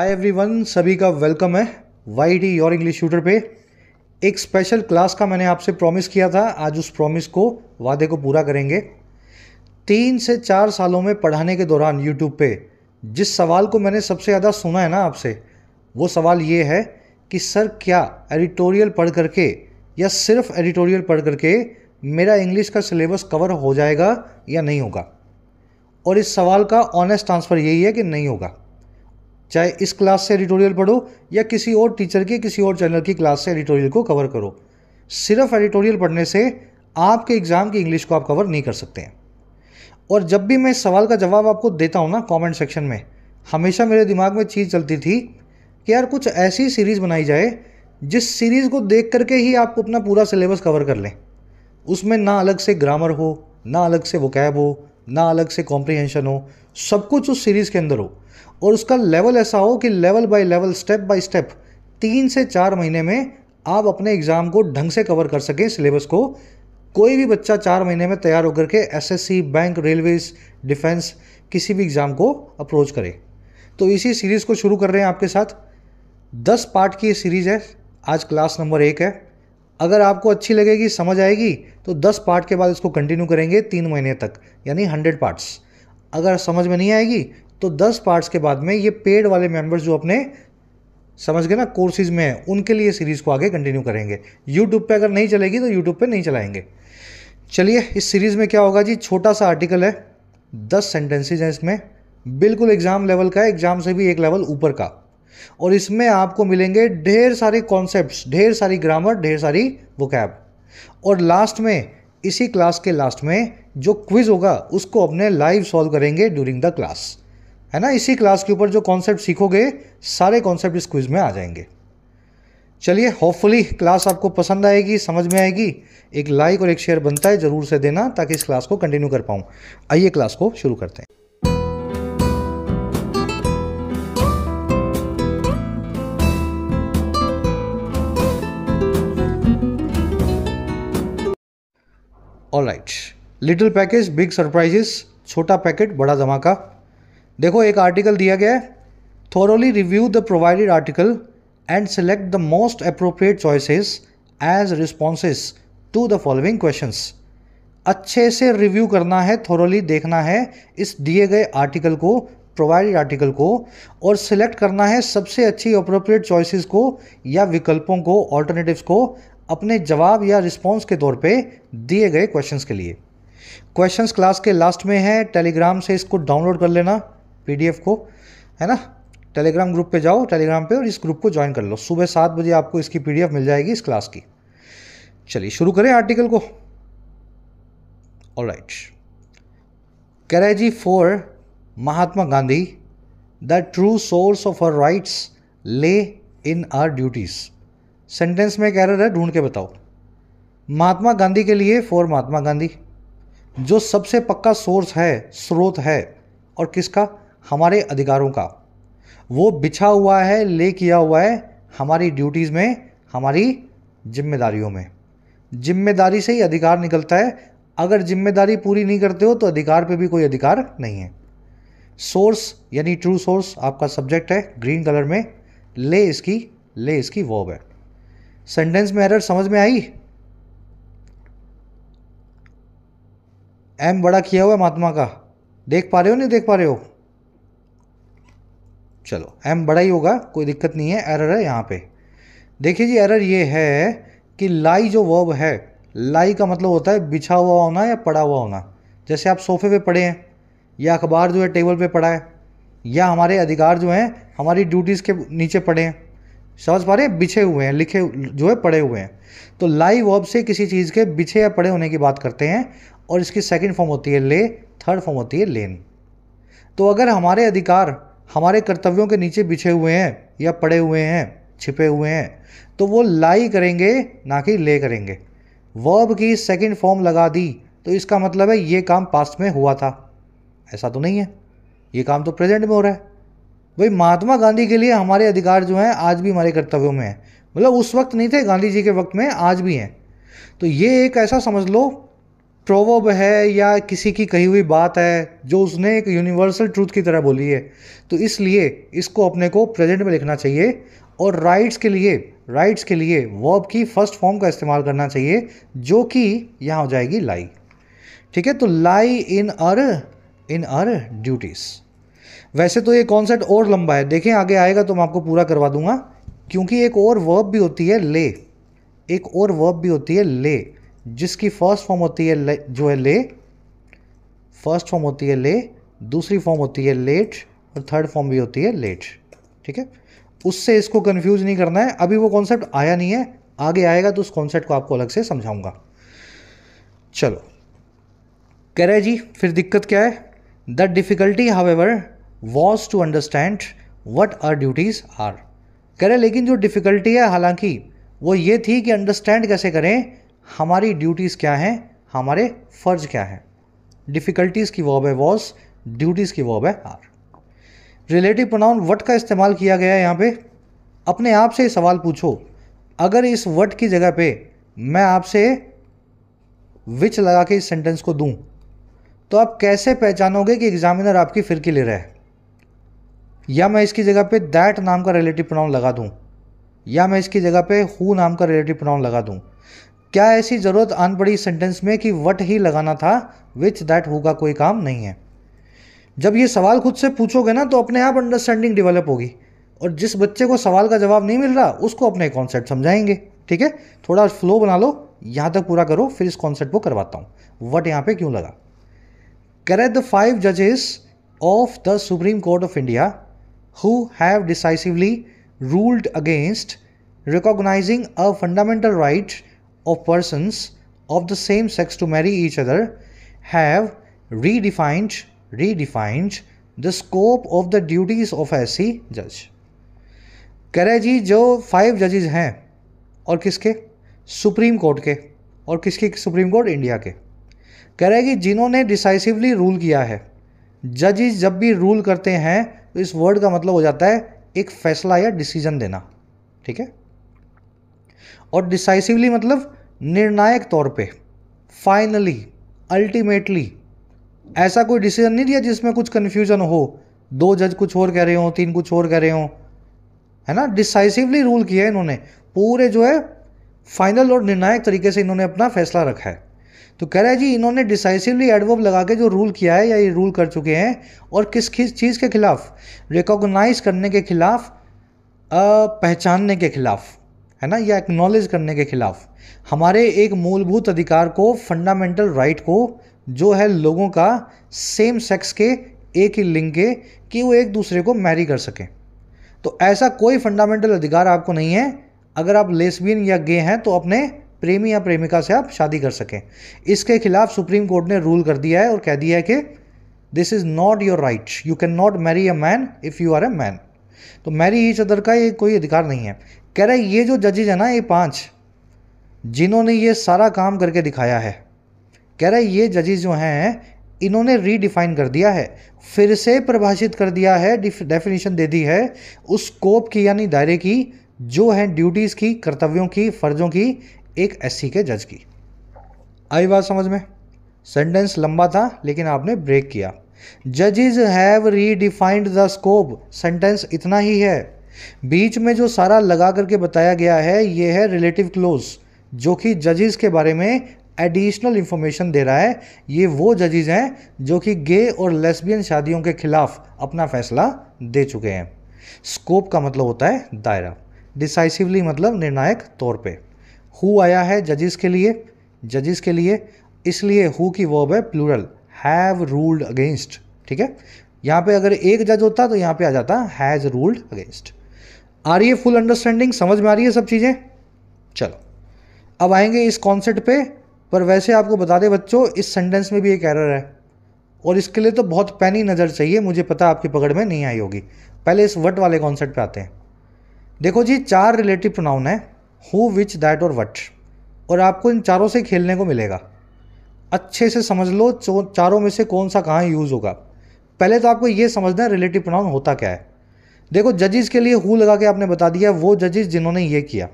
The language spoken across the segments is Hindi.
हाय एवरीवन सभी का वेलकम है Y D your English shooter पे एक स्पेशल क्लास का मैंने आपसे प्रॉमिस किया था आज उस प्रॉमिस को वादे को पूरा करेंगे तीन से चार सालों में पढ़ाने के दौरान यूट्यूब पे जिस सवाल को मैंने सबसे ज़्यादा सुना है ना आपसे वो सवाल ये है कि सर क्या एडिटोरियल पढ़ करके या सिर्फ एडिटोरियल पढ़ करके मेरा इंग्लिश का सिलेबस कवर हो जाएगा या नहीं होगा और इस सवाल का ऑनेस्ट आंसर यही है कि नहीं होगा चाहे इस क्लास से एडिटोरियल पढ़ो या किसी और टीचर के किसी और चैनल की क्लास से एडिटोरियल को कवर करो सिर्फ एडिटोरियल पढ़ने से आपके एग्ज़ाम की इंग्लिश को आप कवर नहीं कर सकते हैं और जब भी मैं सवाल का जवाब आपको देता हूँ ना कमेंट सेक्शन में हमेशा मेरे दिमाग में चीज़ चलती थी कि यार कुछ ऐसी सीरीज़ बनाई जाए जिस सीरीज़ को देख करके ही आप अपना पूरा सिलेबस कवर कर लें उसमें ना अलग से ग्रामर हो ना अलग से वकैब हो ना अलग से कॉम्प्रिहेंशन हो सब कुछ उस सीरीज़ के अंदर हो और उसका लेवल ऐसा हो कि level by level step by step तीन से चार महीने में आप अपने एग्ज़ाम को ढंग से कवर कर सकें सिलेबस को कोई भी बच्चा चार महीने में तैयार होकर के एसएससी, बैंक रेलवेज डिफेंस किसी भी एग्ज़ाम को अप्रोच करे तो इसी सीरीज़ को शुरू कर रहे हैं आपके साथ दस पार्ट की ये सीरीज़ है आज क्लास नंबर एक है अगर आपको अच्छी लगेगी समझ आएगी तो दस पार्ट के बाद इसको कंटिन्यू करेंगे तीन महीने तक यानी हंड्रेड पार्ट्स अगर समझ में नहीं आएगी तो दस पार्ट्स के बाद में ये पेड वाले मेंबर्स जो अपने समझ गए ना कोर्सेज में है उनके लिए सीरीज़ को आगे कंटिन्यू करेंगे यूट्यूब पे अगर नहीं चलेगी तो यूट्यूब पे नहीं चलाएंगे चलिए इस सीरीज़ में क्या होगा जी छोटा सा आर्टिकल है दस सेंटेंसेज हैं इसमें बिल्कुल एग्ज़ाम लेवल का है एग्ज़ाम से भी एक लेवल ऊपर का और इसमें आपको मिलेंगे ढेर सारे कॉन्सेप्ट ढेर सारी ग्रामर ढेर सारी वोकैब और लास्ट में इसी क्लास के लास्ट में जो क्विज़ होगा उसको अपने लाइव सॉल्व करेंगे ड्यूरिंग द क्लास है ना इसी क्लास के ऊपर जो कॉन्सेप्ट सीखोगे सारे कॉन्सेप्ट इस क्विज में आ जाएंगे चलिए होपफुली क्लास आपको पसंद आएगी समझ में आएगी एक लाइक और एक शेयर बनता है ज़रूर से देना ताकि इस क्लास को कंटिन्यू कर पाऊँ आइए क्लास को शुरू करते हैं all right little package big surprises छोटा पैकेट बड़ा धमाका देखो एक आर्टिकल दिया गया है thoroughly review the provided article and select the most appropriate choices as responses to the following questions अच्छे से रिव्यू करना है थोरोली देखना है इस दिए गए आर्टिकल को प्रोवाइडेड आर्टिकल को और सिलेक्ट करना है सबसे अच्छी अप्रोप्रिएट चॉइसेस को या विकल्पों को ऑल्टरनेटिव्स को अपने जवाब या रिस्पॉन्स के तौर पे दिए गए क्वेश्चंस के लिए क्वेश्चंस क्लास के लास्ट में है टेलीग्राम से इसको डाउनलोड कर लेना पीडीएफ को है ना टेलीग्राम ग्रुप पे जाओ टेलीग्राम पे और इस ग्रुप को ज्वाइन कर लो सुबह सात बजे आपको इसकी पीडीएफ मिल जाएगी इस क्लास की चलिए शुरू करें आर्टिकल को alright courage for Mahatma Gandhi the true source of her rights lay in are duties sentence में कह रहा है ढूंढ के बताओ महात्मा गांधी के लिए फॉर महात्मा गांधी जो सबसे पक्का सोर्स है स्रोत है और किसका हमारे अधिकारों का वो बिछा हुआ है ले किया हुआ है हमारी ड्यूटीज़ में हमारी जिम्मेदारियों में जिम्मेदारी से ही अधिकार निकलता है अगर जिम्मेदारी पूरी नहीं करते हो तो अधिकार पे भी कोई अधिकार नहीं है सोर्स यानी ट्रू सोर्स आपका सब्जेक्ट है ग्रीन कलर में ले इसकी ले इसकी वॉब है सेंटेंस में एरर समझ में आई एम बड़ा किया हुआ है महात्मा का देख पा रहे हो नहीं देख पा रहे हो चलो एम बड़ा ही होगा कोई दिक्कत नहीं है एरर है यहाँ पे देखिए जी एरर ये है कि लाई जो वर्ब है लाई का मतलब होता है बिछा हुआ होना या पड़ा हुआ होना जैसे आप सोफे पे पड़े हैं या अखबार जो है टेबल पे पड़ा है या हमारे अधिकार जो हैं हमारी ड्यूटीज़ के नीचे पड़े हैं समझ पा रहे हैं बिछे हुए हैं लिखे जो है पड़े हुए हैं तो लाई वर्ब से किसी चीज़ के बिछे या पड़े होने की बात करते हैं और इसकी सेकेंड फॉर्म होती है ले थर्ड फॉर्म होती है लेन तो अगर हमारे अधिकार हमारे कर्तव्यों के नीचे बिछे हुए हैं या पड़े हुए हैं छिपे हुए हैं तो वो लाई करेंगे ना कि ले करेंगे वर्ब की सेकंड फॉर्म लगा दी तो इसका मतलब है ये काम पास्ट में हुआ था ऐसा तो नहीं है ये काम तो प्रेजेंट में हो रहा है भाई महात्मा गांधी के लिए हमारे अधिकार जो हैं आज भी हमारे कर्तव्यों में हैं मतलब उस वक्त नहीं थे गांधी जी के वक्त में आज भी हैं तो ये एक ऐसा समझ लो प्रोवर्ब है या किसी की कही हुई बात है जो उसने एक यूनिवर्सल ट्रूथ की तरह बोली है तो इसलिए इसको अपने को प्रेजेंट में लिखना चाहिए और राइट्स के लिए राइट्स के लिए वर्ब की फर्स्ट फॉर्म का इस्तेमाल करना चाहिए जो कि यहाँ हो जाएगी लाई ठीक है तो लाई इन अर इन अर ड्यूटीज़ वैसे तो ये कॉन्सेप्ट और लंबा है देखें आगे आएगा तो मैं आपको पूरा करवा दूंगा क्योंकि एक और वर्ब भी होती है ले एक और वर्ब भी होती है ले जिसकी फर्स्ट फॉर्म होती है जो है ले फर्स्ट फॉर्म होती है ले दूसरी फॉर्म होती है लेट और थर्ड फॉर्म भी होती है लेट ठीक है उससे इसको कन्फ्यूज नहीं करना है अभी वो कॉन्सेप्ट आया नहीं है आगे आएगा तो उस कॉन्सेप्ट को आपको अलग से समझाऊंगा चलो कह रहे जी फिर दिक्कत क्या है the difficulty however was to understand what are duties are कह रहे लेकिन जो डिफ़िकल्टी है हालांकि वो ये थी कि अंडरस्टैंड कैसे करें हमारी ड्यूटीज़ क्या हैं हमारे फ़र्ज क्या हैं डिफ़िकल्टीज़ की वॉब है वॉज ड्यूटीज़ की वॉब है आर रिलेटिव प्रोनाउन वट का इस्तेमाल किया गया है यहाँ पे अपने आप से सवाल पूछो अगर इस वट की जगह पे मैं आपसे विच लगा के इस सेंटेंस को दूं तो आप कैसे पहचानोगे कि एग्जामिनर आपकी फिरकी ले रहा है या मैं इसकी जगह पे दैट नाम का रिलेटिव प्रोनाउन लगा दूं या मैं इसकी जगह पे हु नाम का रिलेटिव प्रोनाउन लगा दूं क्या ऐसी ज़रूरत आन पड़ी सेंटेंस में कि वट ही लगाना था विच दैट हु का कोई काम नहीं है जब ये सवाल खुद से पूछोगे ना तो अपने आप अंडरस्टैंडिंग डेवलप होगी और जिस बच्चे को सवाल का जवाब नहीं मिल रहा उसको अपने कॉन्सेप्ट समझाएंगे ठीक है थोड़ा फ्लो बना लो यहाँ तक पूरा करो फिर इस कॉन्सेप्ट को करवाता हूँ वट यहाँ पे क्यों लगा करे द फाइव जजेस of the supreme Court of India who have decisively ruled against recognising a fundamental right of persons of the same sex to marry each other have redefined redefined the scope of the duties of A C जज कह रहे जी जो फाइव जजेज हैं और किसके सुप्रीम कोर्ट के और किसके सुप्रीम कोर्ट इंडिया के कह रहे कि जिन्होंने डिसाइसिवली रूल किया है जजेज जब भी रूल करते हैं तो इस वर्ड का मतलब हो जाता है एक फैसला या डिसीजन देना ठीक है और डिसाइसिवली मतलब निर्णायक तौर पे फाइनली अल्टीमेटली ऐसा कोई डिसीजन नहीं दिया जिसमें कुछ कन्फ्यूजन हो दो जज कुछ और कह रहे हो तीन कुछ और कह रहे हो है ना डिसाइसिवली रूल किया है इन्होंने पूरे जो है फाइनल और निर्णायक तरीके से इन्होंने अपना फैसला रखा है तो कह रहे हैं जी इन्होंने डिसाइसिवली एडवर्ब लगा के जो रूल किया है या ये रूल कर चुके हैं और किस किस चीज़ के खिलाफ रिकॉग्नाइज करने के खिलाफ पहचानने के खिलाफ है ना या एक्नॉलेज करने के खिलाफ हमारे एक मूलभूत अधिकार को फंडामेंटल राइट को जो है लोगों का सेम सेक्स के एक ही लिंग के कि वो एक दूसरे को मैरी कर सकें तो ऐसा कोई फंडामेंटल अधिकार आपको नहीं है अगर आप लेस्बियन या गे हैं तो अपने प्रेमी या प्रेमिका से आप शादी कर सकें इसके खिलाफ सुप्रीम कोर्ट ने रूल कर दिया है और कह दिया है कि this is not your right you cannot marry मैरी man if you are a man मैन तो मैरी ईच अदर का ये कोई अधिकार नहीं है कह रहा है ये जो जजेज है ना ये पांच जिन्होंने ये सारा काम करके दिखाया है कह रहा है ये जजेज जो हैं इन्होंने रीडिफाइन कर दिया है फिर से परिभाषित कर दिया है डेफिनेशन दे दी है उस स्कोप की यानी दायरे की जो है ड्यूटीज़ की कर्तव्यों की फ़र्ज़ों की एक एस के जज की आई बात समझ में सेंटेंस लंबा था लेकिन आपने ब्रेक किया जजेज have redefined the scope sentence इतना ही है बीच में जो सारा लगा करके बताया गया है ये है रिलेटिव क्लोज जो कि जजेस के बारे में एडिशनल इंफॉर्मेशन दे रहा है ये वो जजेस हैं जो कि गे और लेस्बियन शादियों के खिलाफ अपना फैसला दे चुके हैं स्कोप का मतलब होता है दायरा डिसाइसिवली मतलब निर्णायक तौर पे हु आया है जजेस के लिए जजेस के लिए इसलिए हु की वर्ब है प्लूरल हैव रूल्ड अगेंस्ट ठीक है यहाँ पे अगर एक जज होता तो यहाँ पे आ जाता हैज़ रूल्ड अगेंस्ट आ रही है फुल अंडरस्टैंडिंग समझ में आ रही है सब चीज़ें चलो अब आएंगे इस कॉन्सेप्ट पे पर वैसे आपको बता दें बच्चों इस सेंटेंस में भी एक एरर है और इसके लिए तो बहुत पैनी नज़र चाहिए मुझे पता आपकी पकड़ में नहीं आई होगी पहले इस वट वाले कॉन्सेप्ट पे आते हैं देखो जी चार रिलेटिव प्रोनाउन है हु विच दैट और वट और आपको इन चारों से खेलने को मिलेगा अच्छे से समझ लो चारों में से कौन सा कहाँ यूज़ होगा पहले तो आपको ये समझना है रिलेटिव प्रोनाउन होता क्या है देखो जजेस के लिए हु लगा के आपने बता दिया वो जजेस जिन्होंने ये किया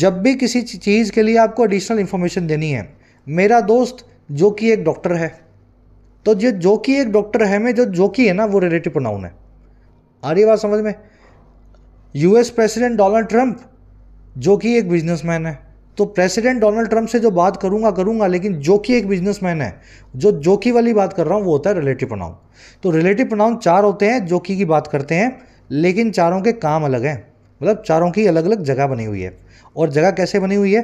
जब भी किसी चीज़ के लिए आपको एडिशनल इन्फॉर्मेशन देनी है मेरा दोस्त जो कि एक डॉक्टर है तो जो जो कि एक डॉक्टर है में जो जो कि है ना वो रिलेटिव प्रोनाउन है आ रही बात समझ में यूएस प्रेसिडेंट डोनाल्ड ट्रंप जो कि एक बिजनेसमैन है तो प्रेसिडेंट डोनाल्ड ट्रंप से जो बात करूंगा करूंगा लेकिन जो कि एक बिजनेसमैन है जो जो कि वाली बात कर रहा हूँ वो होता है रिलेटिव प्रोनाउन तो रिलेटिव प्रोनाउन चार होते हैं जो की बात करते हैं लेकिन चारों के काम अलग हैं मतलब चारों की अलग अलग जगह बनी हुई है और जगह कैसे बनी हुई है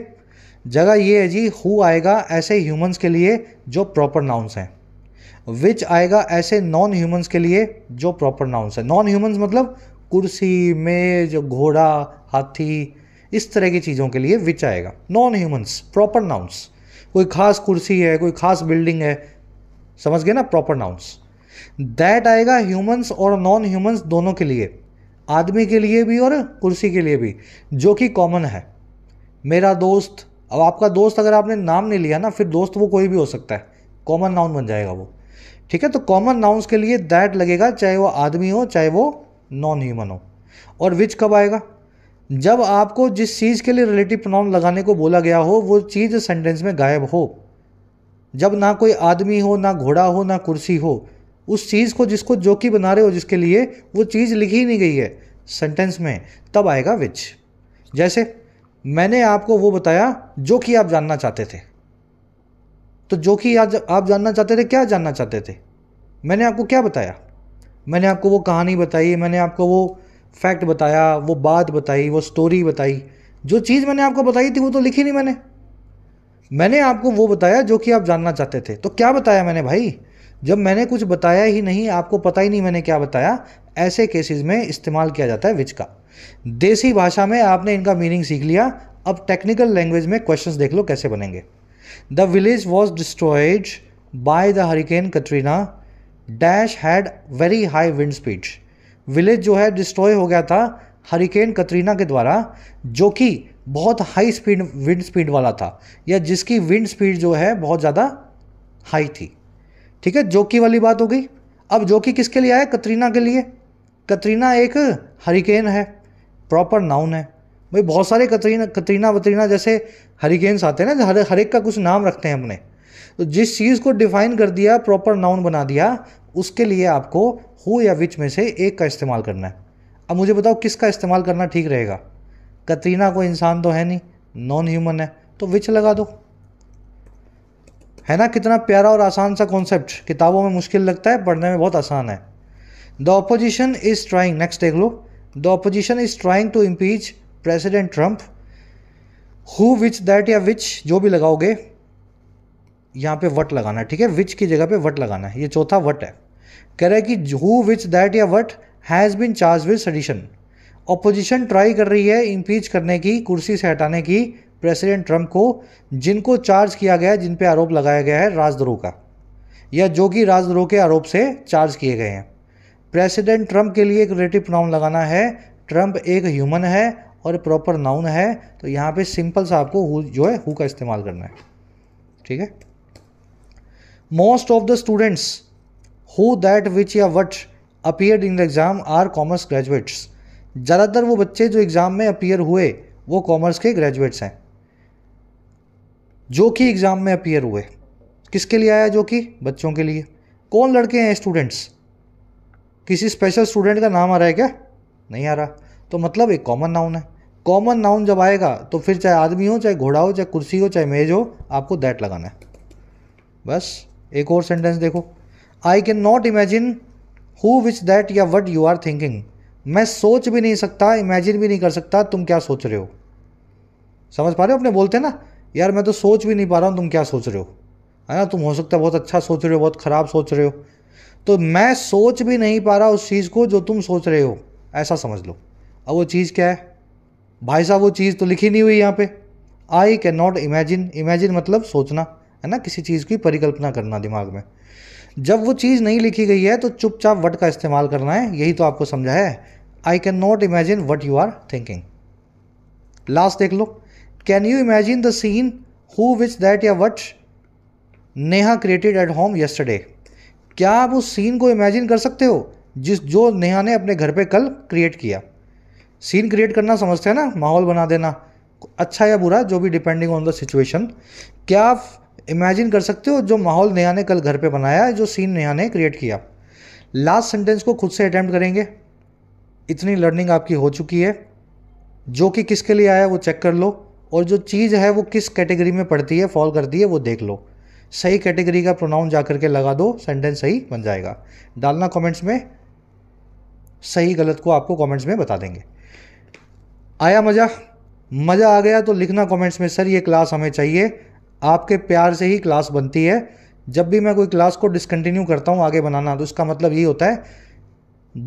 जगह ये है जी हु आएगा ऐसे ह्यूमंस के लिए जो प्रॉपर नाउंस हैं विच आएगा ऐसे नॉन ह्यूमंस के लिए जो प्रॉपर नाउंस है नॉन ह्यूमंस मतलब कुर्सी मेज घोड़ा हाथी इस तरह की चीज़ों के लिए विच आएगा नॉन ह्यूमंस प्रॉपर नाउंस कोई खास कुर्सी है कोई खास बिल्डिंग है समझ गए ना प्रॉपर नाउंस दैट आएगा ह्यूमंस और नॉन ह्यूमंस दोनों के लिए आदमी के लिए भी और कुर्सी के लिए भी जो कि कॉमन है मेरा दोस्त अब आपका दोस्त अगर आपने नाम नहीं लिया ना फिर दोस्त वो कोई भी हो सकता है कॉमन नाउन बन जाएगा वो ठीक है तो कॉमन नाउन्स के लिए दैट लगेगा चाहे वो आदमी हो चाहे वो नॉन ह्यूमन हो और विच कब आएगा जब आपको जिस चीज़ के लिए रिलेटिव नाउन लगाने को बोला गया हो वो चीज़ सेंटेंस में गायब हो जब ना कोई आदमी हो ना घोड़ा हो ना कुर्सी हो उस चीज़ को जिसको जो कि बना रहे हो जिसके लिए वो चीज़ लिखी नहीं गई है सेंटेंस में तब आएगा विच जैसे मैंने आपको वो बताया जो कि आप जानना चाहते थे तो जो कि आप जानना चाहते थे क्या जानना चाहते थे मैंने आपको क्या बताया मैंने आपको वो कहानी बताई मैंने आपको वो फैक्ट बताया वो बात बताई वो स्टोरी बताई जो चीज़ मैंने आपको बताई थी वो तो लिखी नहीं मैंने मैंने आपको वो बताया जो कि आप जानना चाहते थे तो क्या बताया मैंने भाई जब मैंने कुछ बताया ही नहीं आपको पता ही नहीं मैंने क्या बताया ऐसे केसेस में इस्तेमाल किया जाता है विच का देसी भाषा में आपने इनका मीनिंग सीख लिया अब टेक्निकल लैंग्वेज में क्वेश्चंस देख लो कैसे बनेंगे the village was destroyed by the hurricane Katrina dash had very high wind speed village जो है डिस्ट्रॉय हो गया था हरिकेन कतरीना के द्वारा जो कि बहुत हाई स्पीड विंड स्पीड वाला था या जिसकी विंड स्पीड जो है बहुत ज़्यादा हाई थी ठीक है जोकी वाली बात हो गई अब जोकी किसके लिए आया कतरीना के लिए कतरीना एक हरिकेन है प्रॉपर नाउन है भाई बहुत सारे कतरीना कतरीना वतरीना जैसे हरिकेन्स आते हैं ना हर हर एक का कुछ नाम रखते हैं हमने तो जिस चीज़ को डिफाइन कर दिया प्रॉपर नाउन बना दिया उसके लिए आपको हु या विच में से एक का इस्तेमाल करना है अब मुझे बताओ किसका इस्तेमाल करना ठीक रहेगा कतरीना कोई इंसान तो है नहीं नॉन ह्यूमन है तो विच लगा दो है ना कितना प्यारा और आसान सा कॉन्सेप्ट किताबों में मुश्किल लगता है पढ़ने में बहुत आसान है the opposition is trying next देख लो the opposition is trying to impeach president Trump who which that या विच जो भी लगाओगे यहाँ पे वट लगाना है ठीक है विच की जगह पे वट लगाना है ये चौथा वट है कह रहा है कि हु विच दैट या what has been charge with sedition opposition try कर रही है इम्पीच करने की कुर्सी से हटाने की प्रेसिडेंट ट्रंप को जिनको चार्ज किया गया है जिन पे आरोप लगाया गया है राजद्रोह का या जो कि राजद्रोह के आरोप से चार्ज किए गए हैं प्रेसिडेंट ट्रंप के लिए एक रेटिव नाउन लगाना है ट्रंप एक ह्यूमन है और प्रॉपर नाउन है तो यहाँ पे सिंपल सा आपको हु जो है हु का इस्तेमाल करना है ठीक है most of the students who that which या what appear in the exam are commerce graduates ज़्यादातर वो बच्चे जो एग्ज़ाम में अपियर हुए वो कॉमर्स के ग्रेजुएट्स हैं जो कि एग्ज़ाम में अपीयर हुए किसके लिए आया जो कि बच्चों के लिए कौन लड़के हैं स्टूडेंट्स किसी स्पेशल स्टूडेंट का नाम आ रहा है क्या नहीं आ रहा तो मतलब एक कॉमन नाउन है कॉमन नाउन जब आएगा तो फिर चाहे आदमी हो चाहे घोड़ा हो चाहे कुर्सी हो चाहे मेज हो आपको दैट लगाना है बस एक और सेंटेंस देखो I can not imagine who which that या वट यू आर थिंकिंग मैं सोच भी नहीं सकता इमेजिन भी नहीं कर सकता तुम क्या सोच रहे हो समझ पा रहे हो अपने बोलते हैं ना यार मैं तो सोच भी नहीं पा रहा हूँ तुम क्या सोच रहे हो है ना तुम हो सकता है बहुत अच्छा सोच रहे हो बहुत ख़राब सोच रहे हो तो मैं सोच भी नहीं पा रहा उस चीज़ को जो तुम सोच रहे हो ऐसा समझ लो अब वो चीज़ क्या है भाई साहब वो चीज़ तो लिखी नहीं हुई यहाँ पे I can not imagine imagine मतलब सोचना है ना किसी चीज़ की परिकल्पना करना दिमाग में जब वो चीज़ नहीं लिखी गई है तो चुपचाप वट का इस्तेमाल करना है यही तो आपको समझा है I can not imagine what you are thinking last देख लो can you imagine the scene who which that या what Neha created at home yesterday क्या आप उस सीन को इमेजिन कर सकते हो जिस जो नेहा ने अपने घर पे कल क्रिएट किया सीन क्रिएट करना समझते हैं ना माहौल बना देना अच्छा या बुरा जो भी डिपेंडिंग ऑन द सिचुएशन क्या आप इमेजिन कर सकते हो जो माहौल नेहा ने कल घर पे बनाया है जो सीन नेहा ने क्रिएट किया लास्ट सेंटेंस को खुद से अटैम्प्ट करेंगे इतनी लर्निंग आपकी हो चुकी है जो कि किसके लिए आया वो चेक कर लो और जो चीज़ है वो किस कैटेगरी में पड़ती है फॉल करती है वो देख लो सही कैटेगरी का प्रोनाउन जा करके लगा दो सेंटेंस सही बन जाएगा डालना कमेंट्स में सही गलत को आपको कमेंट्स में बता देंगे आया मज़ा मज़ा आ गया तो लिखना कमेंट्स में सर ये क्लास हमें चाहिए आपके प्यार से ही क्लास बनती है जब भी मैं कोई क्लास को डिसकंटिन्यू करता हूँ आगे बनाना तो इसका मतलब ये होता है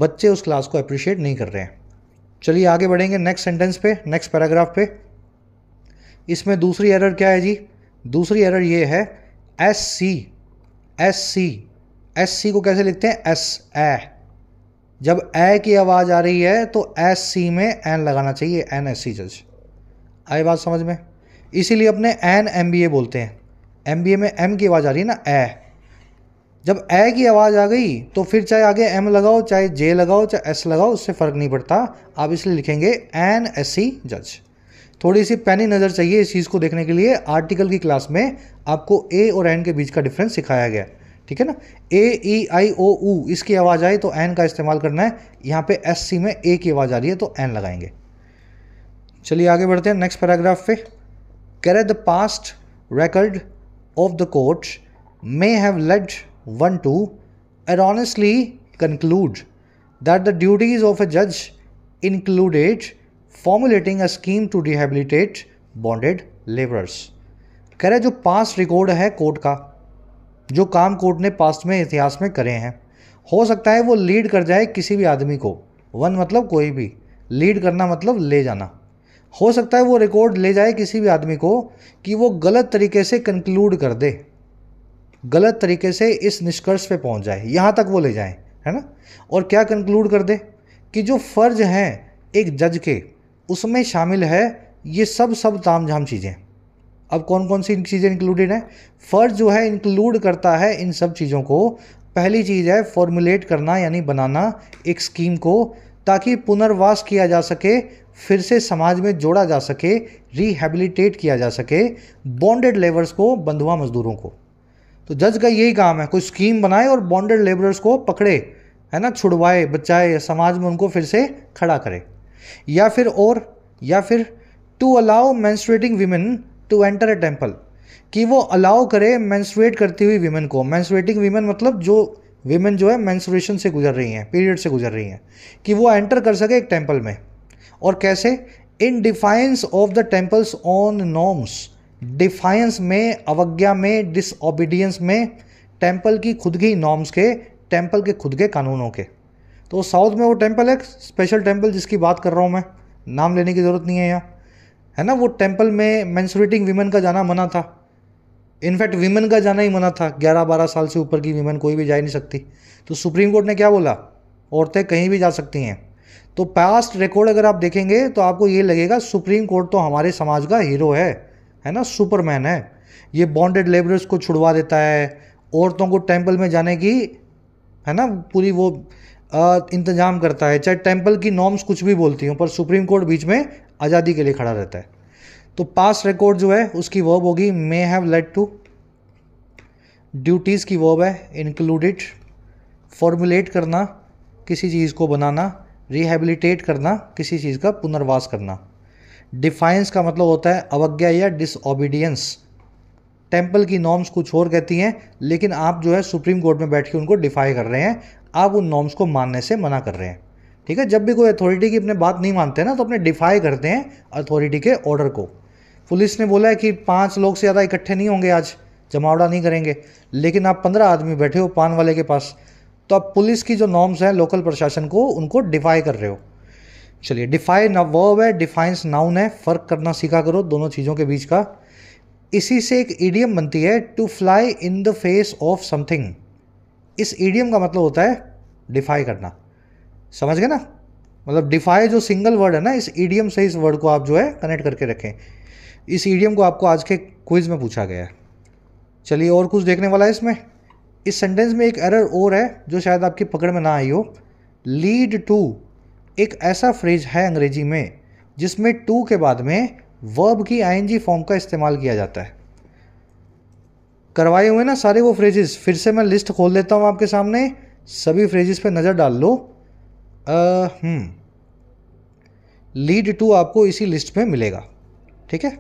बच्चे उस क्लास को अप्रिशिएट नहीं कर रहे हैं चलिए आगे बढ़ेंगे नेक्स्ट सेंटेंस पे नेक्स्ट पैराग्राफ पे इसमें दूसरी एरर क्या है जी दूसरी एरर ये है S C S C S C को कैसे लिखते हैं एस ए जब ए की आवाज़ आ रही है तो एस सी में एन लगाना चाहिए एन एस सी जज आई बात समझ में इसीलिए अपने एन एम बी ए बोलते हैं एम बी ए में एम की आवाज़ आ रही है ना ए जब ए की आवाज़ आ गई तो फिर चाहे आगे एम लगाओ चाहे जे लगाओ चाहे एस लगाओ उससे फ़र्क नहीं पड़ता आप इसलिए लिखेंगे एन एस सी जज थोड़ी सी पैनी नज़र चाहिए इस चीज़ को देखने के लिए आर्टिकल की क्लास में आपको ए और एन के बीच का डिफरेंस सिखाया गया ठीक है ना ए ई आई ओ ऊ इसकी आवाज़ आई तो एन का इस्तेमाल करना है यहाँ पे एस सी में ए की आवाज़ आ रही है तो एन लगाएंगे चलिए आगे बढ़ते हैं नेक्स्ट पैराग्राफ पे clearly the past record of the courts may have led one to erroneously conclude that the duties of a जज included formulating a scheme to rehabilitate bonded labourers कह रहे जो पास रिकॉर्ड है कोर्ट का जो काम कोर्ट ने पास्ट में इतिहास में करे हैं हो सकता है वो लीड कर जाए किसी भी आदमी को वन मतलब कोई भी लीड करना मतलब ले जाना हो सकता है वो रिकॉर्ड ले जाए किसी भी आदमी को कि वो गलत तरीके से कंक्लूड कर दे गलत तरीके से इस निष्कर्ष पे पहुंच जाए यहाँ तक वो ले जाए है ना और क्या कंक्लूड कर दे कि जो फ़र्ज हैं एक जज के उसमें शामिल है ये सब सब ताम झाम चीज़ें अब कौन कौन सी चीज़ें इंक्लूडेड हैं फर्ज जो है इंक्लूड करता है इन सब चीज़ों को पहली चीज़ है फॉर्मुलेट करना यानी बनाना एक स्कीम को ताकि पुनर्वास किया जा सके फिर से समाज में जोड़ा जा सके रिहेबिलिटेट किया जा सके बॉन्डेड लेबर्स को बंधुआ मजदूरों को तो जज का यही काम है कोई स्कीम बनाए और बॉन्डेड लेबरर्स को पकड़े है ना छुड़वाए बचाए समाज में उनको फिर से खड़ा करे या फिर और या फिर to allow menstruating women to enter a temple कि वो अलाउ करे मैंस्ट्रेट करती हुई वीमेन को मैंसुरेटिंग वीमेन मतलब जो वीमेन जो है मैंसुरेशन से गुजर रही हैं पीरियड से गुजर रही हैं कि वो एंटर कर सके एक टेम्पल में और कैसे in defiance of the temples on norms defiance में अवज्ञा में डिसओबीडियंस में टेम्पल की खुद की नॉर्म्स के टेम्पल के खुद के कानूनों के तो साउथ में वो टेम्पल है स्पेशल टेम्पल जिसकी बात कर रहा हूँ मैं नाम लेने की ज़रूरत नहीं है यहाँ है ना वो टेम्पल में मैंसुरेटिंग वीमेन का जाना मना था इनफैक्ट वीमेन का जाना ही मना था ग्यारह बारह साल से ऊपर की वीमेन कोई भी जा ही नहीं सकती तो सुप्रीम कोर्ट ने क्या बोला औरतें कहीं भी जा सकती हैं तो पास्ट रिकॉर्ड अगर आप देखेंगे तो आपको ये लगेगा सुप्रीम कोर्ट तो हमारे समाज का हीरो है है ना सुपरमैन है ये बॉन्डेड लेबरर्स को छुड़वा देता है औरतों को टेम्पल में जाने की है ना पूरी वो इंतजाम करता है चाहे टेम्पल की नॉर्म्स कुछ भी बोलती हूँ पर सुप्रीम कोर्ट बीच में आज़ादी के लिए खड़ा रहता है तो पास रिकॉर्ड जो है उसकी वर्ब होगी may have led to duties की वर्ब है इंक्लूडेड फॉर्मुलेट करना किसी चीज़ को बनाना रिहेबिलिटेट करना किसी चीज़ का पुनर्वास करना डिफाइंस का मतलब होता है अवज्ञा या डिसओबीडियंस टेम्पल की नॉर्म्स कुछ और कहती हैं लेकिन आप जो है सुप्रीम कोर्ट में बैठ के उनको डिफाई कर रहे हैं आप उन नॉर्म्स को मानने से मना कर रहे हैं ठीक है जब भी कोई अथॉरिटी की अपने बात नहीं मानते ना तो अपने डिफाई करते हैं अथॉरिटी के ऑर्डर को पुलिस ने बोला है कि पाँच लोग से ज़्यादा इकट्ठे नहीं होंगे आज जमावड़ा नहीं करेंगे लेकिन आप पंद्रह आदमी बैठे हो पान वाले के पास तो आप पुलिस की जो नॉर्म्स हैं लोकल प्रशासन को उनको डिफाई कर रहे हो चलिए डिफाई ना वर्ब है डिफाइंस नाउन है फ़र्क करना सीखा करो दोनों चीज़ों के बीच का इसी से एक ईडियम बनती है to fly in the face of something इस ईडियम का मतलब होता है डिफाई करना समझ गए ना मतलब डिफाई जो सिंगल वर्ड है ना इस ईडियम से इस वर्ड को आप जो है कनेक्ट करके रखें इस ईडियम को आपको आज के क्विज में पूछा गया है चलिए और कुछ देखने वाला है इसमें इस सेंटेंस में एक एरर और है जो शायद आपकी पकड़ में ना आई हो लीड टू एक ऐसा फ्रेज है अंग्रेजी में जिसमें टू के बाद में वर्ब की आईएनजी फॉर्म का इस्तेमाल किया जाता है करवाए हुए ना सारे वो फ्रेजेस फिर से मैं लिस्ट खोल देता हूँ आपके सामने सभी फ्रेजेस पे नज़र डाल लो लीड टू आपको इसी लिस्ट में मिलेगा ठीक है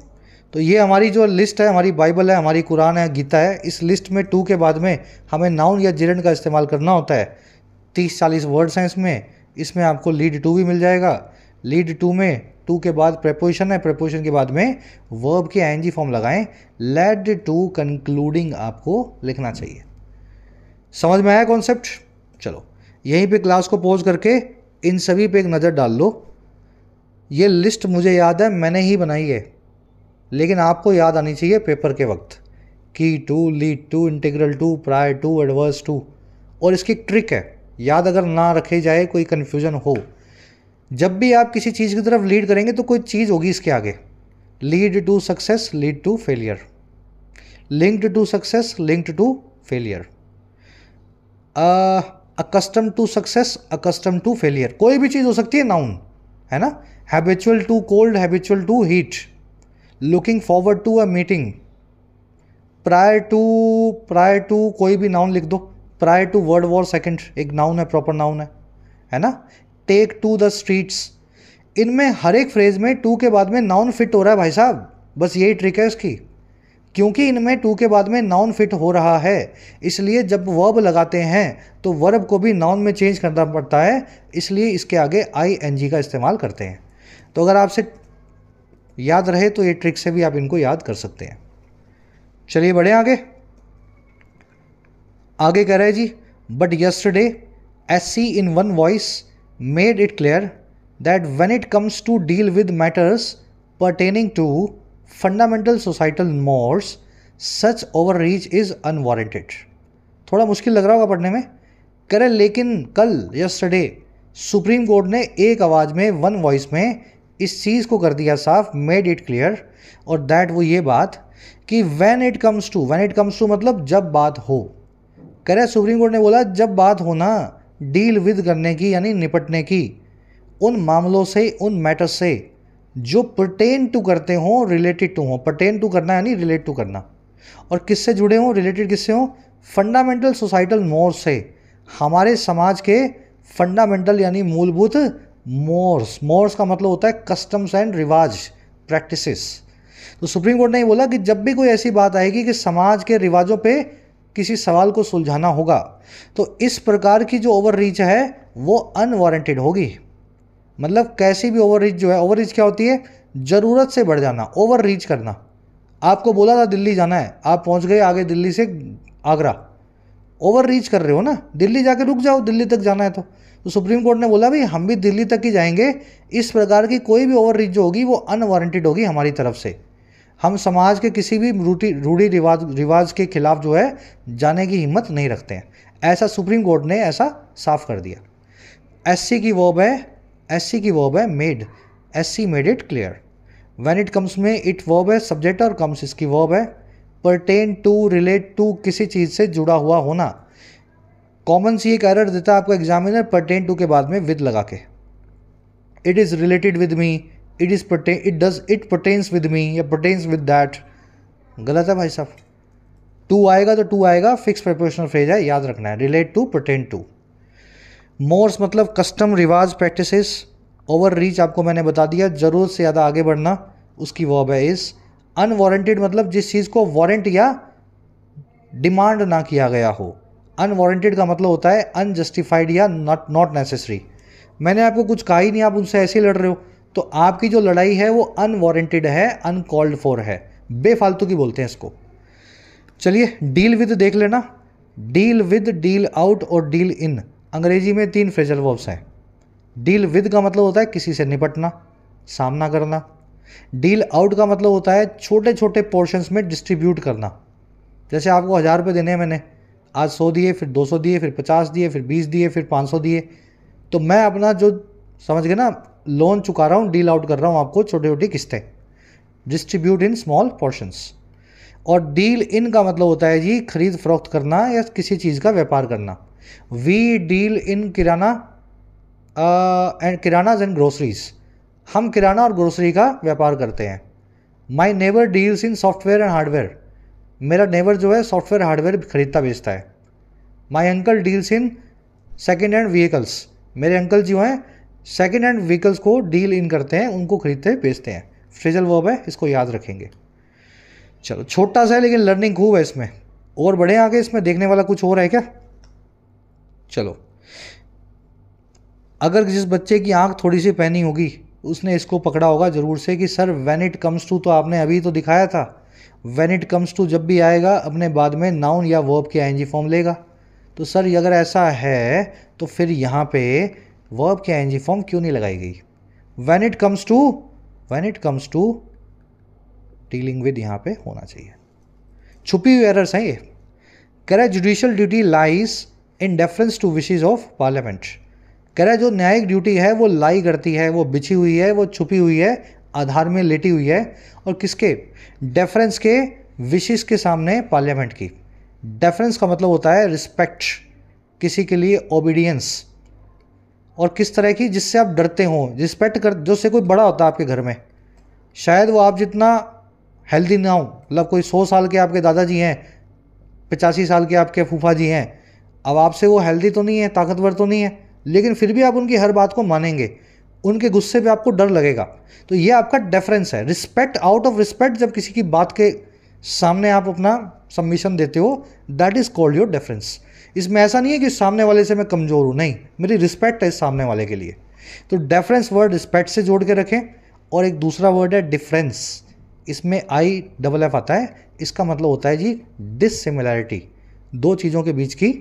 तो ये हमारी जो लिस्ट है हमारी बाइबल है हमारी कुरान है गीता है इस लिस्ट में टू के बाद में हमें नाउन या जिरण का इस्तेमाल करना होता है तीस चालीस वर्ड्स हैं इसमें इसमें आपको लीड टू भी मिल जाएगा लीड टू में टू के बाद प्रपोजिशन है प्रपोजिशन के बाद में वर्ब के आई फॉर्म लगाएं लेड टू कंक्लूडिंग आपको लिखना चाहिए समझ में आया कॉन्सेप्ट चलो यहीं पे क्लास को पॉज करके इन सभी पे एक नज़र डाल लो ये लिस्ट मुझे याद है मैंने ही बनाई है लेकिन आपको याद आनी चाहिए पेपर के वक्त की to lead to integral to prior to adverse to और इसकी ट्रिक है याद अगर ना रखे जाए कोई कन्फ्यूजन हो जब भी आप किसी चीज़ की तरफ लीड करेंगे तो कोई चीज़ होगी इसके आगे lead to success lead to failure linked to success linked to failure accustom to success accustom to failure कोई भी चीज़ हो सकती है नाउन है ना habitual to cold habitual to heat looking forward to a meeting prior to prior to कोई भी नाउन लिख दो prior to world war second एक नाउन है प्रॉपर नाउन है है ना टेक टू द स्ट्रीट्स इनमें हर एक फ्रेज में टू के बाद में नाउन फिट हो रहा है भाई साहब बस यही ट्रिक है इसकी क्योंकि इनमें टू के बाद में नाउन फिट हो रहा है इसलिए जब वर्ब लगाते हैं तो वर्ब को भी नाउन में चेंज करना पड़ता है इसलिए इसके आगे आई एन जी का इस्तेमाल करते हैं तो अगर आपसे याद रहे तो ये ट्रिक से भी आप इनको याद कर सकते हैं चलिए बढ़े आगे आगे कह रहे जी but yesterday S C in one voice made it clear that when it comes to deal with matters pertaining to fundamental societal norms, such overreach is unwarranted थोड़ा मुश्किल लग रहा होगा पढ़ने में करे लेकिन कल यस्टरडे सुप्रीम कोर्ट ने एक आवाज़ में वन वॉइस में इस चीज़ को कर दिया साफ मेड इट क्लियर और दैट वो ये बात कि when it comes to when it comes to मतलब जब बात हो करे सुप्रीम कोर्ट ने बोला जब बात हो ना डील विद करने की यानी निपटने की उन मामलों से उन मैटर से जो प्रटेन टू करते हों रिलेटेड टू हों परटेन टू करना यानी रिलेट टू करना और किससे जुड़े हों रिलेटेड किससे हों फंडामेंटल सोसाइटल मोर से हमारे समाज के फंडामेंटल यानी मूलभूत मोर्स मोर्स का मतलब होता है कस्टम्स एंड रिवाज प्रैक्टिसेस तो सुप्रीम कोर्ट ने बोला कि जब भी कोई ऐसी बात आएगी कि समाज के रिवाजों पे किसी सवाल को सुलझाना होगा तो इस प्रकार की जो ओवर रीच है वो अनवारंटेड होगी मतलब कैसी भी ओवर रीच जो है ओवर रीच क्या होती है ज़रूरत से बढ़ जाना ओवर रीच करना आपको बोला था दिल्ली जाना है आप पहुंच गए आगे दिल्ली से आगरा ओवर रीच कर रहे हो ना दिल्ली जाके रुक जाओ दिल्ली तक जाना है तो तो सुप्रीम कोर्ट ने बोला भाई हम भी दिल्ली तक ही जाएंगे इस प्रकार की कोई भी ओवर रीच जो होगी वो अनवारंटेड होगी हमारी तरफ से हम समाज के किसी भी रूटी रूढ़ी रिवाज रिवाज के खिलाफ जो है जाने की हिम्मत नहीं रखते हैं ऐसा सुप्रीम कोर्ट ने ऐसा साफ कर दिया एस की वॉब है एस की वॉब है made S made it clear when it comes में इट वॉब है सब्जेक्ट और कम्स इसकी वॉब है परटेन टू रिलेट टू किसी चीज़ से जुड़ा हुआ होना कॉमन सी एक एरर देता है आपको एग्जामिनर परटेन टू के बाद में विद लगा के it is related with me it is pertain it does it pertains with me या परटेन्स विद दैट गलत है भाई साहब टू आएगा तो टू आएगा फिक्स प्रपोर्शनल फ्रेज है याद रखना है relate to pertain to mores मतलब कस्टम रिवाज प्रैक्टिस ओवर रीच आपको मैंने बता दिया ज़रूरत से ज़्यादा आगे बढ़ना उसकी वॉब है इस अनवॉरेंटेड मतलब जिस चीज़ को वारंट या डिमांड ना किया गया हो अनवॉरेंटेड का मतलब होता है अनजस्टिफाइड या नॉट नॉट नेसेसरी मैंने आपको कुछ कहा ही नहीं आप उनसे ऐसे ही लड़ रहे हो तो आपकी जो लड़ाई है वो अनवॉरेंटेड है अनकॉल्ड फॉर है बेफालतू की बोलते हैं इसको चलिए डील विद देख लेना डील विद डील आउट और डील इन अंग्रेजी में तीन फ्रेजल वर्ब्स हैं डील विद का मतलब होता है किसी से निपटना सामना करना डील आउट का मतलब होता है छोटे छोटे पोर्शंस में डिस्ट्रीब्यूट करना जैसे आपको हज़ार रुपये देने हैं मैंने आज सौ दिए फिर दो सौ दिए फिर पचास दिए फिर बीस दिए फिर पाँच सौ दिए तो मैं अपना जो समझ गए ना लोन चुका रहा हूँ डील आउट कर रहा हूँ आपको छोटी छोटी किस्तें डिस्ट्रीब्यूट इन स्मॉल पोर्शंस और डील इन का मतलब होता है जी खरीद फरोख्त करना या किसी चीज़ का व्यापार करना we deal in kirana and kiranas and groceries हम किराना और ग्रोसरी का व्यापार करते हैं my neighbour deals in software and hardware मेरा नेबर जो है सॉफ्टवेयर हार्डवेयर खरीदता बेचता है my uncle deals in second hand vehicles मेरे अंकल जो हैं सेकेंड हैंड व्हीकल्स को डील इन करते हैं उनको खरीदते हैं बेचते हैं फ्रेजल वर्ब है इसको याद रखेंगे चलो छोटा सा है लेकिन लर्निंग खूब है इसमें और बढ़े आगे इसमें देखने वाला कुछ और है क्या चलो अगर जिस बच्चे की आंख थोड़ी सी पहनी होगी उसने इसको पकड़ा होगा ज़रूर से कि sir when it comes to तो आपने अभी तो दिखाया था वैन इट कम्स टू जब भी आएगा अपने बाद में नाउन या वर्ब के आई फॉर्म लेगा तो सर अगर ऐसा है तो फिर यहाँ पे वर्ब क्या एनजी फॉर्म क्यों नहीं लगाई गई when it comes to when it comes to dealing with यहाँ पे होना चाहिए छुपी हुई एरर्स हैं ये clearly judicial duty lies in deference to wishes of parliament clearly जो न्यायिक ड्यूटी है वो लाई करती है वो बिछी हुई है वो छुपी हुई है आधार में लेटी हुई है और किसके डेफरेंस के विशेष के सामने पार्लियामेंट की डेफरेंस का मतलब होता है रिस्पेक्ट किसी के लिए ओबीडियंस और किस तरह की जिससे आप डरते हों रिस्पेक्ट कर जो से कोई बड़ा होता है आपके घर में शायद वो आप जितना हेल्दी ना हो मतलब कोई सौ साल के आपके दादाजी हैं पचासी साल के आपके फूफा जी हैं अब आपसे वो हेल्दी तो नहीं है ताकतवर तो नहीं है लेकिन फिर भी आप उनकी हर बात को मानेंगे उनके गुस्से पे आपको डर लगेगा तो ये आपका डेफरेंस है रिस्पेक्ट आउट ऑफ रिस्पेक्ट जब किसी की बात के सामने आप अपना सबमिशन देते हो that is called your deference इसमें ऐसा नहीं है कि सामने वाले से मैं कमज़ोर हूँ नहीं मेरी रिस्पेक्ट है इस सामने वाले के लिए तो डेफरेंस वर्ड रिस्पेक्ट से जोड़ के रखें और एक दूसरा वर्ड है डिफरेंस इसमें आई डबल एफ आता है इसका मतलब होता है जी डिसिमिलैरिटी दो चीज़ों के बीच की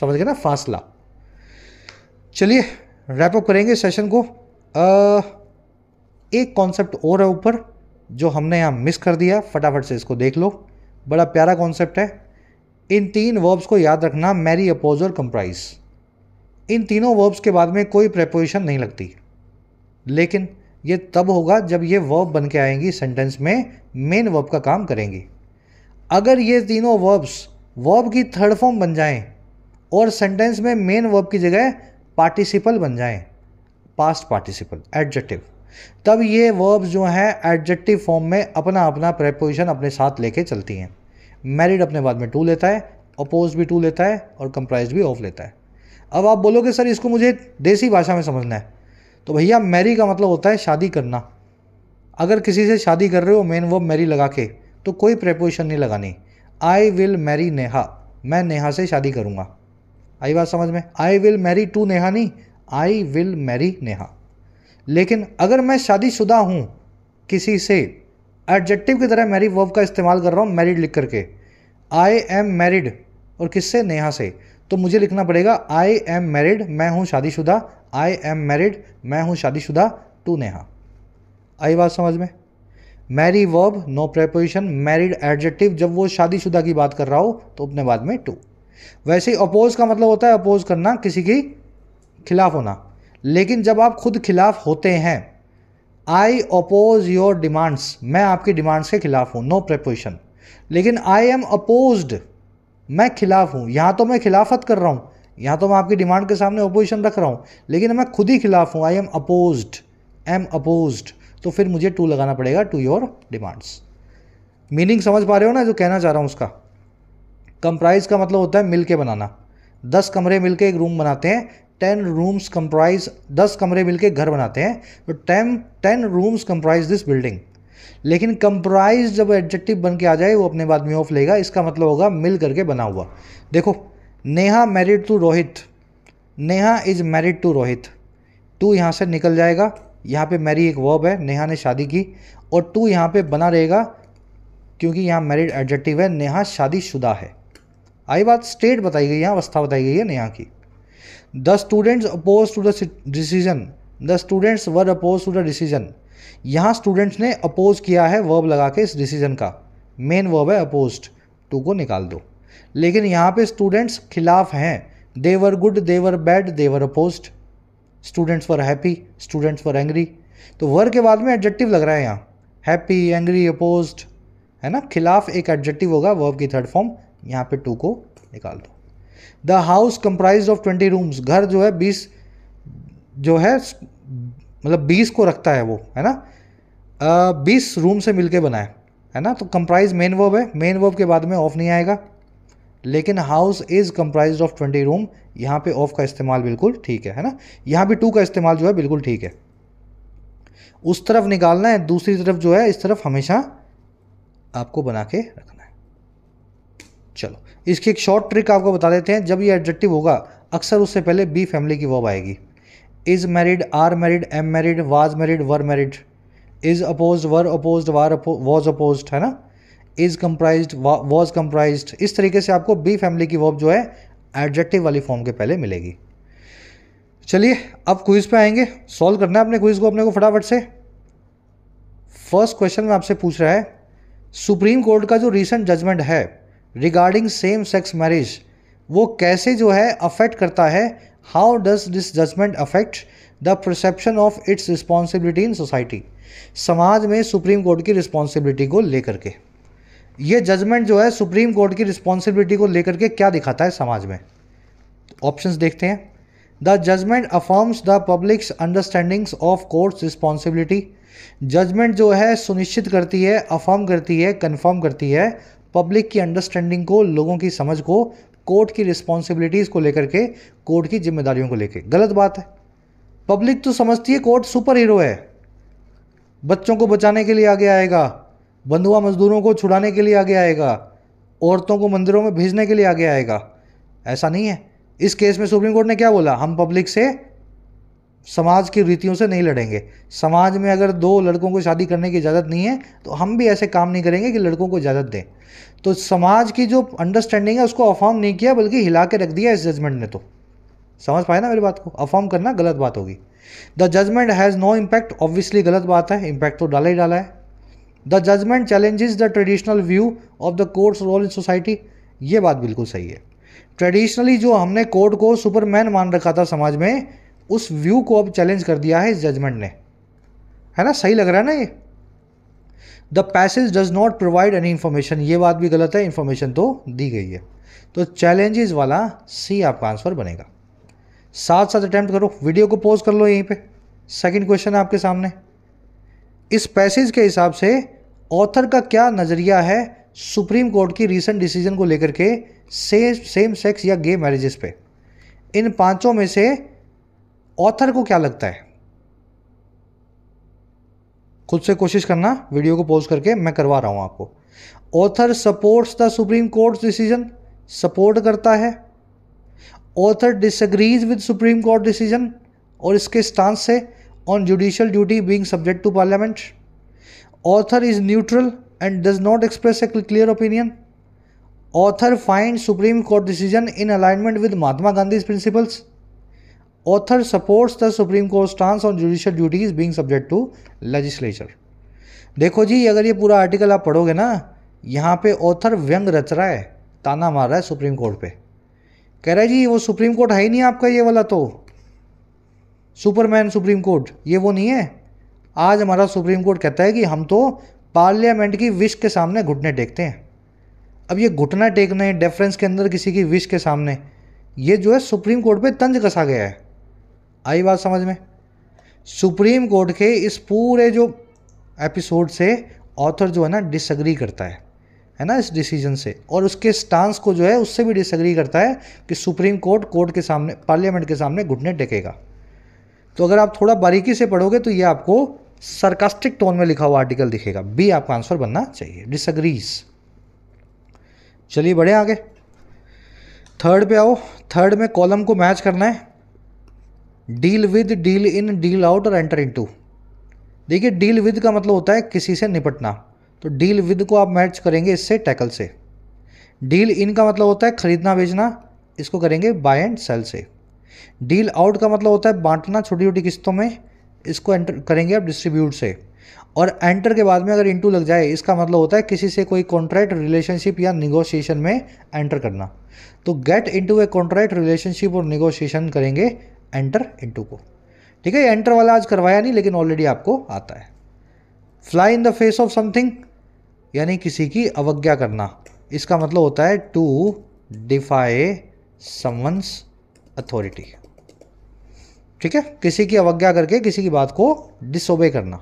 समझ गए ना फासला चलिए रैपअप करेंगे सेशन को आ, एक कॉन्सेप्ट और है ऊपर जो हमने यहाँ मिस कर दिया फटाफट से इसको देख लो बड़ा प्यारा कॉन्सेप्ट है इन तीन वर्ब्स को याद रखना मैरी अपोज और कंप्राइज इन तीनों वर्ब्स के बाद में कोई प्रेपोजिशन नहीं लगती लेकिन ये तब होगा जब ये वर्ब बन के आएंगी सेंटेंस में मेन वर्ब का काम करेंगी अगर ये तीनों वर्ब्स वर्ब की थर्ड फॉर्म बन जाएं और सेंटेंस में मेन वर्ब की जगह पार्टिसिपल बन जाएं पास्ट पार्टिसिपल एडजेक्टिव तब ये वर्ब्स जो हैं एडजेक्टिव फॉर्म में अपना अपना प्रेपोजिशन अपने साथ लेके चलती हैं मैरिड अपने बाद में टू लेता है अपोज भी टू लेता है और कंप्राइज भी ऑफ लेता है अब आप बोलोगे सर इसको मुझे देसी भाषा में समझना है तो भैया मैरी का मतलब होता है शादी करना अगर किसी से शादी कर रहे हो मेन वर्ब मैरी लगा के तो कोई प्रेपोजिशन नहीं लगानी आई विल मैरी नेहा मैं नेहा से शादी करूँगा आई बात समझ में आई विल मैरी टू नेहा नहीं आई विल मैरी नेहा लेकिन अगर मैं शादीशुदा हूँ किसी से एडजेक्टिव की तरह मैरी वर्ब का इस्तेमाल कर रहा हूँ मैरिड लिख करके आई एम मैरिड और किससे नेहा से तो मुझे लिखना पड़ेगा आई एम मैरिड मैं हूँ शादीशुदा आई एम मैरिड मैं हूँ शादीशुदा टू नेहा आई बात समझ में marry verb no preposition married adjective जब वो शादीशुदा की बात कर रहा हो तो अपने बाद में टू वैसे ही अपोज का मतलब होता है अपोज करना किसी की खिलाफ होना लेकिन जब आप खुद खिलाफ होते हैं आई अपोज योर डिमांड्स मैं आपकी डिमांड्स के खिलाफ हूँ नो प्रपोजिशन लेकिन आई एम अपोज मैं खिलाफ हूँ यहाँ तो मैं खिलाफत कर रहा हूँ यहाँ तो मैं आपकी डिमांड के सामने अपोजिशन रख रहा हूँ लेकिन मैं खुद ही खिलाफ हूँ I am oppose I am oppose तो फिर मुझे टू लगाना पड़ेगा टू योर डिमांड्स मीनिंग समझ पा रहे हो ना जो कहना चाह रहा हूँ उसका कंप्राइज का मतलब होता है मिल के बनाना दस कमरे मिलके एक रूम बनाते हैं टेन रूम्स कंप्राइज दस कमरे मिलके घर बनाते हैं तो ten ten rooms comprise this building लेकिन कंप्राइज जब एडजेक्टिव बन के आ जाए वो अपने बाद में ऑफ लेगा इसका मतलब होगा मिल करके बना हुआ देखो Neha married to Rohit Neha is married to Rohit to यहाँ से निकल जाएगा यहाँ पे मैरी एक वर्ब है नेहा ने शादी की और टू यहाँ पे बना रहेगा क्योंकि यहाँ मैरिड एडजेक्टिव है नेहा शादीशुदा है आई बात स्टेट बताई गई यहाँ अवस्था बताई गई है नेहा की the students oppose to the decision the students were oppose to the decision यहाँ स्टूडेंट्स ने अपोज किया है वर्ब लगा के इस डिसीजन का मेन वर्ब है अपोज टू को निकाल दो लेकिन यहाँ पे स्टूडेंट्स खिलाफ हैं they were good they were bad they were oppose students were happy students were angry तो वर के बाद में एडजेक्टिव लग रहा है यहाँ हैप्पी एंग्री अपोज है ना खिलाफ एक एडजेक्टिव होगा वर्ब की थर्ड फॉर्म यहाँ पे टू को निकाल दो the house comprise of twenty rooms घर जो है बीस जो है मतलब बीस को रखता है वो है ना बीस रूम से मिलके बना है है ना तो कंप्राइज मेन वर्ब है मेन वर्ब के बाद में ऑफ नहीं आएगा लेकिन house is comprise of twenty room यहाँ पे ऑफ का इस्तेमाल बिल्कुल ठीक है है ना यहाँ भी टू का इस्तेमाल जो है बिल्कुल ठीक है उस तरफ निकालना है दूसरी तरफ जो है इस तरफ हमेशा आपको बना के रखना चलो इसकी एक शॉर्ट ट्रिक आपको बता देते हैं जब ये एडजेक्टिव होगा अक्सर उससे पहले बी फैमिली की वर्ब आएगी is married are married am married was married were married is oppose were oppose were was oppose है ना इज़ कम्प्राइज वॉज कंप्राइज इस तरीके से आपको बी फैमिली की वर्ब जो है एडजेक्टिव वाली फॉर्म के पहले मिलेगी चलिए अब क्विज़ पे आएंगे सॉल्व करना है अपने क्विज़ को अपने को फटाफट से फर्स्ट क्वेश्चन में आपसे पूछ रहा है सुप्रीम कोर्ट का जो रिसेंट जजमेंट है रिगार्डिंग सेम सेक्स मैरिज वो कैसे जो है अफेक्ट करता है how does this judgment affect the perception of its responsibility in society समाज में सुप्रीम कोर्ट की रिस्पॉन्सिबिलिटी को लेकर के ये जजमेंट जो है सुप्रीम कोर्ट की रिस्पॉन्सिबिलिटी को लेकर के क्या दिखाता है समाज में ऑप्शंस देखते हैं the judgement affirms the public's understandings of court's responsibility judgement जो है सुनिश्चित करती है अफॉर्म करती है कन्फर्म करती है पब्लिक की अंडरस्टैंडिंग को लोगों की समझ को कोर्ट की रिस्पॉन्सिबिलिटीज़ को लेकर के कोर्ट की जिम्मेदारियों को लेकर गलत बात है पब्लिक तो समझती है कोर्ट सुपर हीरो है बच्चों को बचाने के लिए आगे आएगा बंधुआ मजदूरों को छुड़ाने के लिए आगे आएगा औरतों को मंदिरों में भेजने के लिए आगे आएगा ऐसा नहीं है इस केस में सुप्रीम कोर्ट ने क्या बोला हम पब्लिक से समाज की रीतियों से नहीं लड़ेंगे समाज में अगर दो लड़कों को शादी करने की इजाज़त नहीं है तो हम भी ऐसे काम नहीं करेंगे कि लड़कों को इजाज़त दें तो समाज की जो अंडरस्टैंडिंग है उसको अफॉर्म नहीं किया बल्कि हिला के रख दिया इस जजमेंट ने तो समझ पाए ना मेरी बात को अफॉर्म करना गलत बात होगी the judgement has no impact obviously गलत बात है इम्पैक्ट तो डाला ही डाला है the judgement challenges the traditional view of the court's role in society ये बात बिल्कुल सही है ट्रेडिशनली जो हमने कोर्ट को सुपरमैन मान रखा था समाज में उस व्यू को अब चैलेंज कर दिया है इस जजमेंट ने है ना सही लग रहा है ना ये the passage does not provide any information ये बात भी गलत है इन्फॉर्मेशन तो दी गई है तो चैलेंजेस वाला सी आपका आंसर बनेगा साथ साथ अटैम्प्ट करो वीडियो को पॉज कर लो यहीं पे सेकंड क्वेश्चन है आपके सामने इस पैसेज के हिसाब से ऑथर का क्या नज़रिया है सुप्रीम कोर्ट की रीसेंट डिसीजन को लेकर के सेम सेम सेक्स या गे मैरिजेस पे इन पांचों में से ऑथर को क्या लगता है खुद से कोशिश करना वीडियो को पॉज करके मैं करवा रहा हूं आपको author supports the supreme court decision support करता है author disagrees with supreme court decision और इसके स्टांस से on judicial duty being subject to parliament author is neutral and does not express a clear opinion author find supreme court decision in alignment with Mahatma Gandhi principles author supports the Supreme stance stance on judicial duties being subject to legislature. देखो जी अगर ये पूरा आर्टिकल आप पढ़ोगे ना यहाँ पे ऑथर व्यंग रच रहा है ताना मार रहा है सुप्रीम कोर्ट पे कह रहा है जी वो सुप्रीम कोर्ट है ही नहीं आपका ये वाला तो सुपरमैन सुप्रीम कोर्ट ये वो नहीं है आज हमारा सुप्रीम कोर्ट कहता है कि हम तो पार्लियामेंट की विश के सामने घुटने टेकते हैं अब ये घुटना टेकना है डेफरेंस के अंदर किसी की विश के सामने ये जो है सुप्रीम कोर्ट पे तंज कसा गया है आई बात समझ में सुप्रीम कोर्ट के इस पूरे जो एपिसोड से ऑथर जो है ना डिसग्री करता है है ना इस डिसीजन से और उसके स्टांस को जो है उससे भी डिसग्री करता है कि सुप्रीम कोर्ट कोर्ट के सामने पार्लियामेंट के सामने घुटने टेकेगा तो अगर आप थोड़ा बारीकी से पढ़ोगे तो ये आपको सरकास्टिक टोन में लिखा हुआ आर्टिकल दिखेगा बी आपका आंसर बनना चाहिए डिसग्रीज चलिए बढ़े आगे थर्ड पे आओ थर्ड में कॉलम को मैच करना है deal with deal in deal out और एंटर इनटू देखिए डील विद का मतलब होता है किसी से निपटना तो डील विद को आप मैच करेंगे इससे टैकल से डील इन का मतलब होता है खरीदना बेचना इसको करेंगे बाय एंड सेल से डील आउट का मतलब होता है बांटना छोटी छोटी किस्तों में इसको एंटर करेंगे आप डिस्ट्रीब्यूट से और एंटर के बाद में अगर इंटू लग जाए इसका मतलब होता है किसी से कोई कॉन्ट्रैक्ट रिलेशनशिप या निगोशिएशन में एंटर करना तो get into a contract relationship और निगोशिएशन करेंगे एंटर इनटू को ठीक है एंटर वाला आज करवाया नहीं लेकिन ऑलरेडी आपको आता है fly in the face of something यानी किसी की अवज्ञा करना इसका मतलब होता है टू डिफाई समवंस अथॉरिटी ठीक है किसी की अवज्ञा करके किसी की बात को डिसोबे करना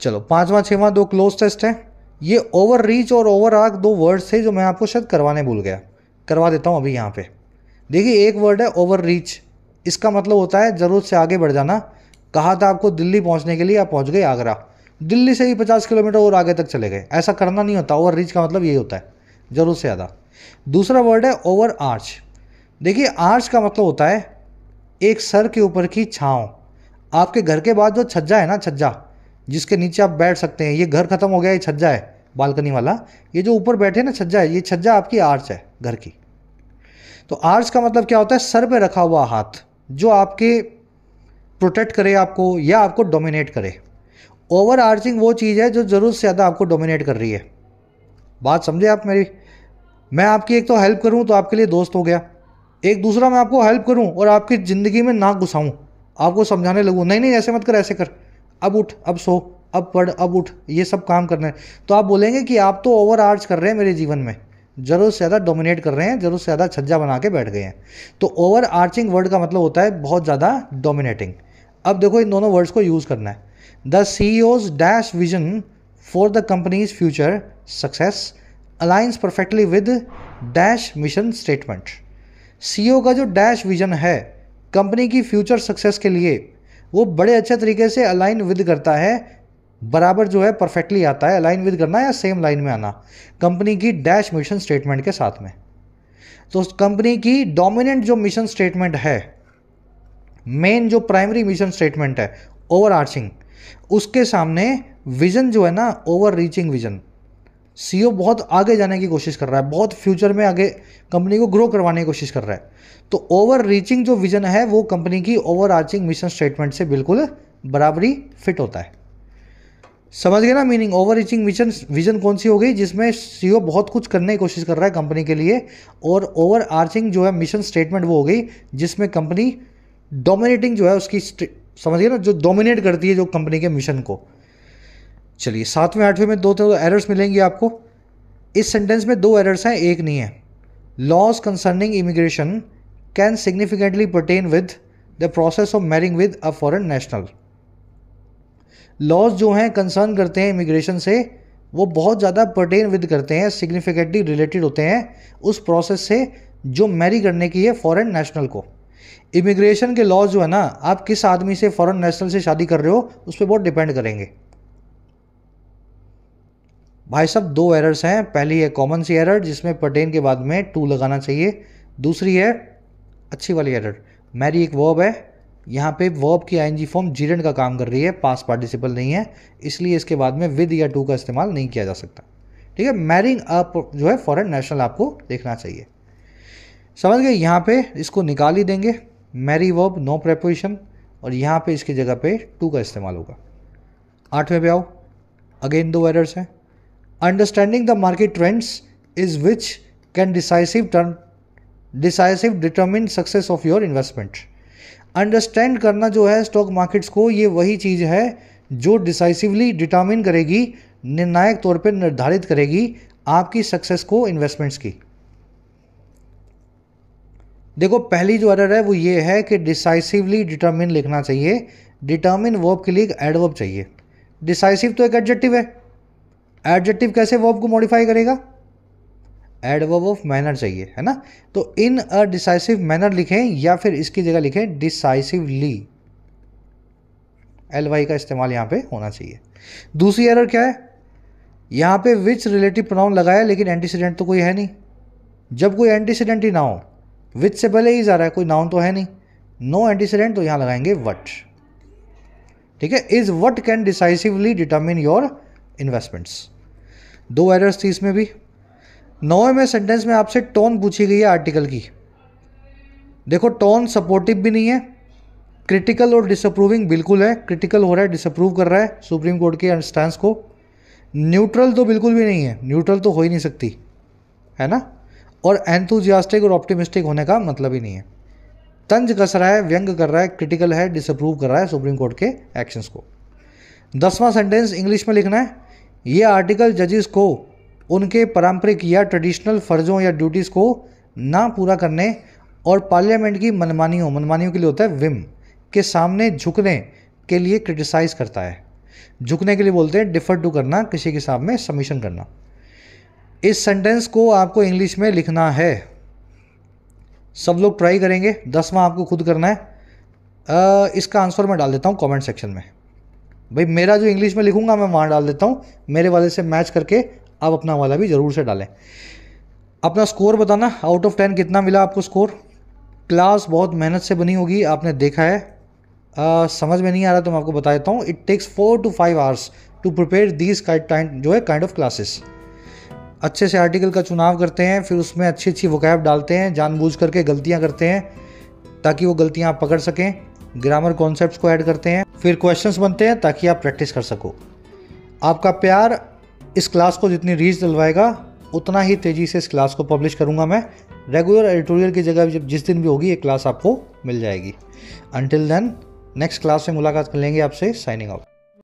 चलो पांचवा छवा दो क्लोज टेस्ट है ये ओवर रीच और ओवर आग दो वर्ड्स थे जो मैं आपको शायद करवाने भूल गया करवा देता हूं अभी यहां पे देखिए एक वर्ड है ओवर रीच इसका मतलब होता है ज़रूरत से आगे बढ़ जाना कहा था आपको दिल्ली पहुंचने के लिए आप पहुंच गए आगरा दिल्ली से ही पचास किलोमीटर और आगे तक चले गए ऐसा करना नहीं होता ओवर रीच का मतलब यही होता है ज़रूरत से ज़्यादा दूसरा वर्ड है ओवर आर्च देखिए आर्च का मतलब होता है एक सर के ऊपर की छाँव आपके घर के बाद जो छज्जा है ना छज्जा जिसके नीचे आप बैठ सकते हैं ये घर ख़त्म हो गया ये छज्जा है बालकनी वाला ये जो ऊपर बैठे ना छज्जा है ये छज्जा आपकी आर्च है घर की तो आर्च का मतलब क्या होता है सर पे रखा हुआ हाथ जो आपके प्रोटेक्ट करे आपको या आपको डोमिनेट करे ओवर आर्चिंग वो चीज़ है जो ज़रूरत से ज़्यादा आपको डोमिनेट कर रही है बात समझे आप मेरी मैं आपकी एक तो हेल्प करूँ तो आपके लिए दोस्त हो गया एक दूसरा मैं आपको हेल्प करूँ और आपकी ज़िंदगी में ना घुसाऊँ आपको समझाने लगूँ नहीं नहीं ऐसे मत कर ऐसे कर अब उठ अब सो अब पढ़ अब उठ ये सब काम करना है तो आप बोलेंगे कि आप तो ओवर आर्च कर रहे हैं मेरे जीवन में ज़रूर से ज़्यादा डोमिनेट कर रहे हैं जरूर से ज़्यादा छज्जा बना के बैठ गए हैं तो ओवर आर्चिंग वर्ड का मतलब होता है बहुत ज़्यादा डोमिनेटिंग अब देखो इन दोनों वर्ड्स को यूज़ करना है the CEO's dash vision for the company's future success aligns perfectly with dash mission statement C का जो डैश विजन है कंपनी की फ्यूचर सक्सेस के लिए वो बड़े अच्छे तरीके से अलाइन विद करता है बराबर जो है परफेक्टली आता है अलाइन विद करना या सेम लाइन में आना कंपनी की डैश मिशन स्टेटमेंट के साथ में तो कंपनी की डोमिनेंट जो मिशन स्टेटमेंट है मेन जो प्राइमरी मिशन स्टेटमेंट है ओवर आर्चिंग उसके सामने विजन जो है ना ओवर रीचिंग विजन सी बहुत आगे जाने की कोशिश कर रहा है बहुत फ्यूचर में आगे कंपनी को ग्रो करवाने की कोशिश कर रहा है तो ओवर रीचिंग जो विजन है वो कंपनी की ओवर आर्चिंग मिशन स्टेटमेंट से बिल्कुल बराबरी फिट होता है समझ गए ना meaning overreaching vision vision कौन सी हो गई जिसमें सी बहुत कुछ करने की कोशिश कर रहा है कंपनी के लिए और ओवर आर्चिंग जो है मिशन स्टेटमेंट वो हो गई जिसमें कंपनी डोमिनेटिंग जो है उसकी समझ गए ना जो डोमिनेट करती है जो कंपनी के मिशन को चलिए सातवें आठवें में दो तो एरर्स मिलेंगे आपको इस सेंटेंस में दो एरर्स हैं एक नहीं है laws concerning immigration can significantly pertain with the process of marrying with a foreign national laws जो हैं कंसर्न करते हैं इमिग्रेशन से वो बहुत ज़्यादा पर्टेन विद करते हैं सिग्निफिकेंटली रिलेटेड होते हैं उस प्रोसेस से जो मैरी करने की है फॉरेन नेशनल को इमिग्रेशन के लॉज जो है ना आप किस आदमी से फॉरेन नेशनल से शादी कर रहे हो उस पर बहुत डिपेंड करेंगे भाई साहब दो एरर्स हैं पहली है कॉमन सी एरर जिसमें पर्टेन के बाद में टू लगाना चाहिए दूसरी है अच्छी वाली एरर मैरी एक वर्ब है यहाँ पे वर्ब की आईएनजी फॉर्म जीरण का काम कर रही है पास पार्टिसिपल नहीं है इसलिए इसके बाद में विद या टू का इस्तेमाल नहीं किया जा सकता ठीक है मैरिंग अप जो है फॉरन नेशनल आपको देखना चाहिए समझ गए यहाँ पे इसको निकाल ही देंगे मैरी वर्ब नो प्रेपोजिशन और यहाँ पे इसकी जगह पे टू का इस्तेमाल होगा आठवें पे आओ अगेन दो एरर्स हैं understanding the market trends is which can decisive turn decisive determine success of your investment understand करना जो है स्टॉक मार्केट्स को ये वही चीज़ है जो डिसाइसिवली डिटर्मिन करेगी निर्णायक तौर पर निर्धारित करेगी आपकी सक्सेस को इन्वेस्टमेंट्स की देखो पहली जो एरर है वो ये है कि डिसाइसिवली डिटर्मिन लिखना चाहिए डिटर्मिन वर्ब के लिए एक एडवर्ब चाहिए डिसाइसिव तो एक एडजेक्टिव है एडजेक्टिव कैसे वर्ब को मॉडिफाई करेगा एडवर्ब ऑफ मैनर चाहिए है ना तो इन अ डिसाइसिव मैनर लिखें या फिर इसकी जगह लिखें डिसाइसिवली एल वाई का इस्तेमाल यहाँ पे होना चाहिए दूसरी एरर क्या है यहाँ पे विच रिलेटिव प्रोनाउन लगाया लेकिन एंटीसीडेंट तो कोई है नहीं जब कोई एंटीसीडेंट ही ना हो विच से पहले ही जा रहा है कोई नाउन तो है नहीं नो एंटीसीडेंट तो यहाँ लगाएंगे वट ठीक है is what can decisively determine your investments दो एरर्स थी इसमें भी नौवें सेंटेंस में आपसे टोन पूछी गई है आर्टिकल की देखो टोन सपोर्टिव भी नहीं है क्रिटिकल और डिसअप्रूविंग बिल्कुल है क्रिटिकल हो रहा है डिसअप्रूव कर रहा है सुप्रीम कोर्ट के अंडस्टैंड को न्यूट्रल तो बिल्कुल भी नहीं है न्यूट्रल तो हो ही नहीं सकती है ना और एंथुजियास्टिक और ऑप्टिमिस्टिक होने का मतलब ही नहीं है तंज कस रहा है व्यंग कर रहा है क्रिटिकल है डिसअप्रूव कर रहा है सुप्रीम कोर्ट के एक्शंस को दसवां सेंटेंस इंग्लिश में लिखना है ये आर्टिकल जजेस को उनके पारंपरिक या ट्रेडिशनल फ़र्ज़ों या ड्यूटीज़ को ना पूरा करने और पार्लियामेंट की मनमानियों मनमानियों के लिए होता है विम के सामने झुकने के लिए क्रिटिसाइज़ करता है झुकने के लिए बोलते हैं डिफ़र टू करना किसी के सामने सबमिशन करना इस सेंटेंस को आपको इंग्लिश में लिखना है सब लोग ट्राई करेंगे दसवां आपको खुद करना है आ, इसका आंसर मैं डाल देता हूँ कमेंट सेक्शन में भाई मेरा जो इंग्लिश में लिखूंगा मैं वहाँ डाल देता हूँ मेरे वाले से मैच करके आप अपना वाला भी ज़रूर से डालें अपना स्कोर बताना आउट ऑफ टेन कितना मिला आपको स्कोर क्लास बहुत मेहनत से बनी होगी आपने देखा है आ, समझ में नहीं आ रहा तो मैं आपको बता देता हूँ it takes four to five hours to prepare these जो है काइंड ऑफ क्लासेस अच्छे से आर्टिकल का चुनाव करते हैं फिर उसमें अच्छी अच्छी वकैब डालते हैं जानबूझ करके गलतियाँ करते हैं ताकि वो गलतियाँ आप पकड़ सकें ग्रामर कॉन्सेप्ट को ऐड करते हैं फिर क्वेश्चंस बनते हैं ताकि आप प्रैक्टिस कर सको आपका प्यार इस क्लास को जितनी रीच दिलवाएगा उतना ही तेज़ी से इस क्लास को पब्लिश करूँगा मैं रेगुलर एडिटोरियल की जगह जब जिस दिन भी होगी ये क्लास आपको मिल जाएगी अनटिल देन नेक्स्ट क्लास में मुलाकात कर लेंगे आपसे साइनिंग आउट